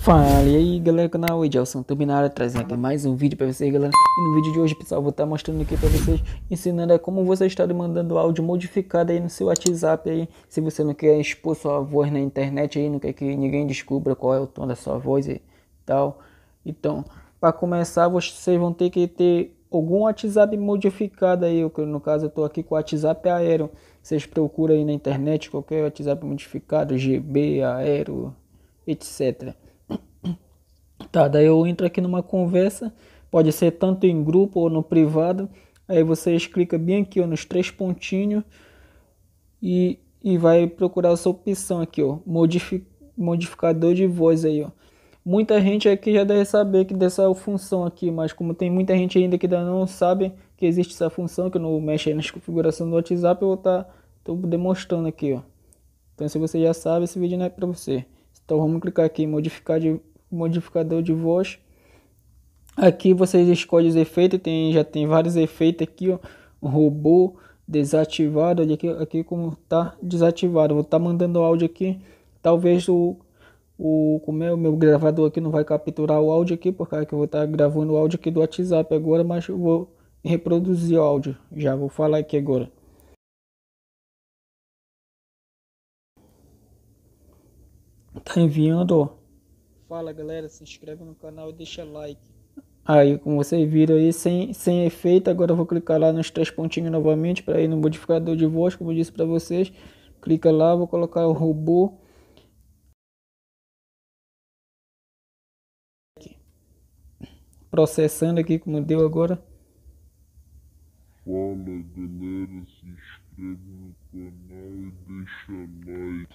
Fala, e aí galera do canal, Edelson Gelson trazendo aqui mais um vídeo para vocês galera E no vídeo de hoje pessoal, vou estar tá mostrando aqui para vocês Ensinando é como você está mandando áudio modificado aí no seu WhatsApp aí Se você não quer expor sua voz na internet aí, não quer que ninguém descubra qual é o tom da sua voz e tal Então, para começar vocês vão ter que ter algum WhatsApp modificado aí No caso eu estou aqui com o WhatsApp Aero Vocês procuram aí na internet qualquer WhatsApp modificado, GB, Aero, etc Tá, daí eu entro aqui numa conversa, pode ser tanto em grupo ou no privado. Aí vocês clicam bem aqui ó, nos três pontinhos e, e vai procurar sua opção aqui, ó, modific modificador de voz aí, ó. Muita gente aqui já deve saber que dessa função aqui, mas como tem muita gente ainda que ainda não sabe que existe essa função, que não mexe aí nas configurações do WhatsApp, eu vou estar tá, demonstrando aqui, ó. Então se você já sabe, esse vídeo não é para você. Então vamos clicar aqui em modificar de modificador de voz. Aqui vocês escolhem os efeitos, tem, já tem vários efeitos aqui, ó, robô desativado, olha aqui, aqui como tá desativado, vou estar tá mandando áudio aqui, talvez o, o, como é, o meu gravador aqui não vai capturar o áudio aqui, porque é eu vou estar tá gravando o áudio aqui do WhatsApp agora, mas eu vou reproduzir o áudio, já vou falar aqui agora. Tá enviando, ó. Fala galera, se inscreve no canal e deixa like. Aí, como vocês viram aí, sem, sem efeito, agora eu vou clicar lá nos três pontinhos novamente para ir no modificador de voz, como eu disse para vocês. Clica lá, vou colocar o robô. Processando aqui, como deu agora. Fala galera, se inscreve no canal e deixa like.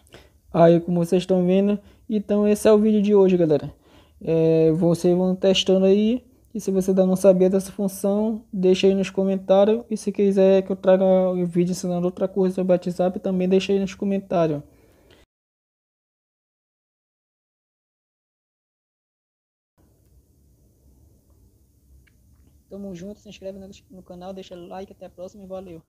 Aí, como vocês estão vendo, então esse é o vídeo de hoje, galera. É, vocês vão testando aí. E se você ainda não sabia dessa função, deixa aí nos comentários. E se quiser que eu traga um vídeo ensinando outra coisa sobre o WhatsApp, também deixa aí nos comentários. Tamo junto, se inscreve no canal, deixa like, até a próxima e valeu!